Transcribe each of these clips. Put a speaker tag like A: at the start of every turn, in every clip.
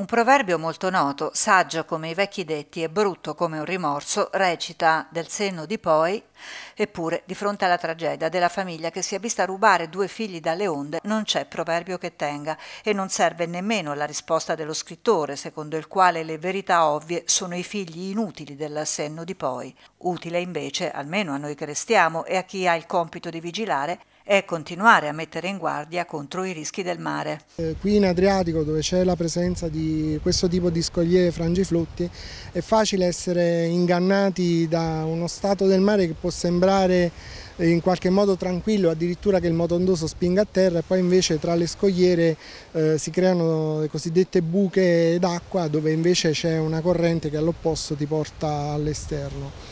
A: Un proverbio molto noto, saggio come i vecchi detti e brutto come un rimorso, recita del senno di poi, eppure di fronte alla tragedia della famiglia che si è vista rubare due figli dalle onde, non c'è proverbio che tenga e non serve nemmeno la risposta dello scrittore, secondo il quale le verità ovvie sono i figli inutili del senno di poi. Utile invece, almeno a noi che restiamo e a chi ha il compito di vigilare, è continuare a mettere in guardia contro i rischi del mare.
B: Eh, qui in Adriatico dove c'è la presenza di questo tipo di scogliere frangiflutti è facile essere ingannati da uno stato del mare che può sembrare eh, in qualche modo tranquillo, addirittura che il motondoso spinga a terra e poi invece tra le scogliere eh, si creano le cosiddette buche d'acqua dove invece c'è una corrente che all'opposto ti porta all'esterno.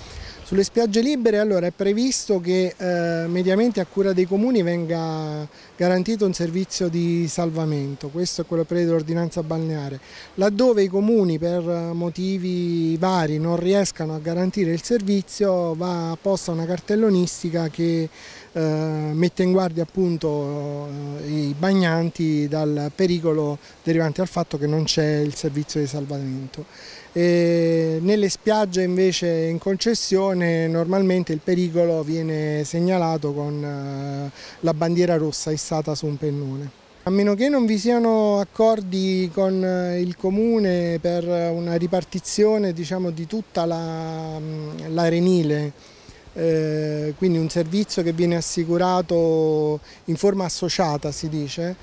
B: Sulle spiagge libere allora, è previsto che eh, mediamente a cura dei comuni venga garantito un servizio di salvamento, questo è quello che prevede l'ordinanza balneare. Laddove i comuni per eh, motivi vari non riescano a garantire il servizio va apposta una cartellonistica che eh, mette in guardia appunto eh, i bagnanti dal pericolo derivante dal fatto che non c'è il servizio di salvamento. E nelle spiagge invece in concessione normalmente il pericolo viene segnalato con eh, la bandiera rossa issata su un pennone. A meno che non vi siano accordi con eh, il comune per una ripartizione diciamo, di tutta mm, l'arenile, la, eh, quindi un servizio che viene assicurato
A: in forma associata si dice,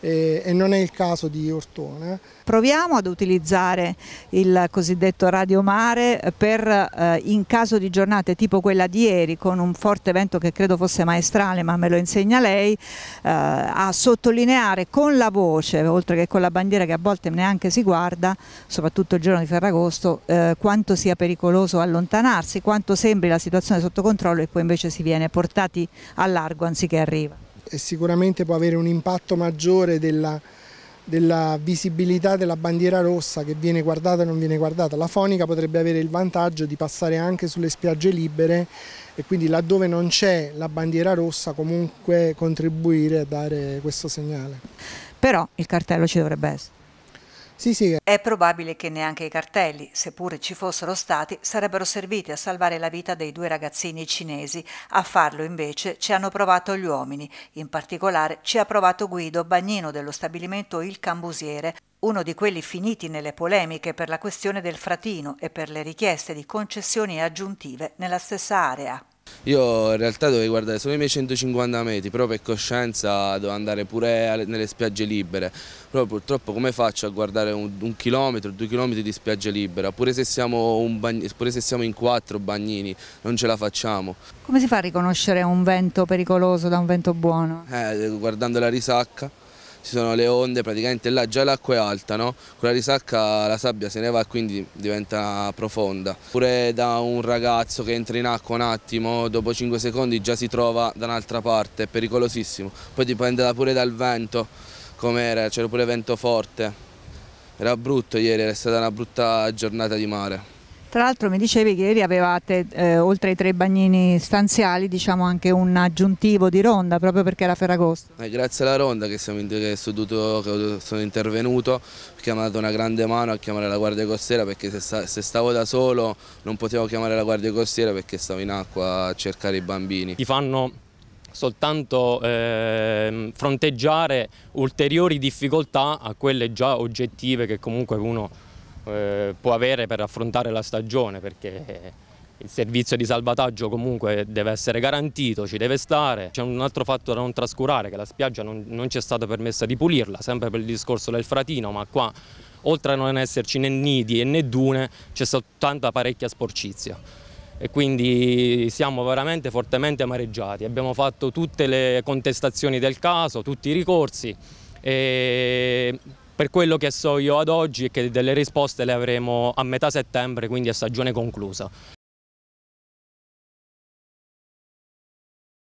A: e, non è il caso di Ortone. Proviamo ad utilizzare il cosiddetto radiomare per eh, in caso di giornate tipo quella di ieri con un forte vento che credo fosse maestrale ma me lo insegna lei eh, a sottolineare con la voce oltre che con la bandiera che a volte neanche si guarda soprattutto il giorno di Ferragosto eh, quanto sia pericoloso allontanarsi quanto sembri la situazione sotto controllo e poi invece si viene portati a largo anziché arriva
B: sicuramente può avere un impatto maggiore della, della visibilità della bandiera rossa che viene guardata o non viene guardata. La fonica potrebbe avere il vantaggio di passare anche sulle spiagge libere e quindi laddove non c'è la bandiera rossa comunque contribuire a dare questo segnale.
A: Però il cartello ci dovrebbe essere. Sì, sì. È probabile che neanche i cartelli, seppure ci fossero stati, sarebbero serviti a salvare la vita dei due ragazzini cinesi. A farlo invece ci hanno provato gli uomini. In particolare ci ha provato Guido, bagnino dello stabilimento Il Cambusiere, uno di quelli finiti nelle polemiche per la questione del fratino e per le richieste di concessioni aggiuntive nella stessa area.
C: Io in realtà dovevo guardare solo i miei 150 metri, però per coscienza devo andare pure nelle spiagge libere. Però purtroppo come faccio a guardare un, un chilometro, due chilometri di spiaggia libera? Pure se, bagno, pure se, siamo in quattro bagnini, non ce la facciamo.
A: Come si fa a riconoscere un vento pericoloso da un vento buono?
C: Eh, guardando la risacca ci sono le onde, praticamente là già l'acqua è alta, no? con la risacca la sabbia se ne va e quindi diventa profonda. Pure da un ragazzo che entra in acqua un attimo, dopo 5 secondi già si trova da un'altra parte, è pericolosissimo. Poi dipende pure dal vento, com'era, c'era pure vento forte. Era brutto ieri, era stata una brutta giornata di mare.
A: Tra l'altro mi dicevi che ieri avevate, eh, oltre ai tre bagnini stanziali, diciamo anche un aggiuntivo di ronda, proprio perché era Ferragosto.
C: Eh, grazie alla ronda che, siamo, che, dovuto, che sono intervenuto, perché mi ha dato una grande mano a chiamare la Guardia Costiera, perché se, se, stavo da solo non potevo
D: chiamare la Guardia Costiera perché stavo in acqua a cercare i bambini. Ti fanno soltanto eh, fronteggiare ulteriori difficoltà a quelle già oggettive che comunque uno eh, può avere per affrontare la stagione perché il servizio di salvataggio comunque deve essere garantito, ci deve stare. C'è un altro fatto da non trascurare, che la spiaggia non, non ci è stata permessa di pulirla, sempre per il discorso del fratino, ma qua oltre a non esserci né nidi né dune c'è soltanto parecchia sporcizia e quindi siamo veramente fortemente amareggiati. Abbiamo fatto tutte le contestazioni del caso, tutti i ricorsi e per quello che so io ad oggi è che delle risposte le avremo a metà settembre, quindi a stagione conclusa.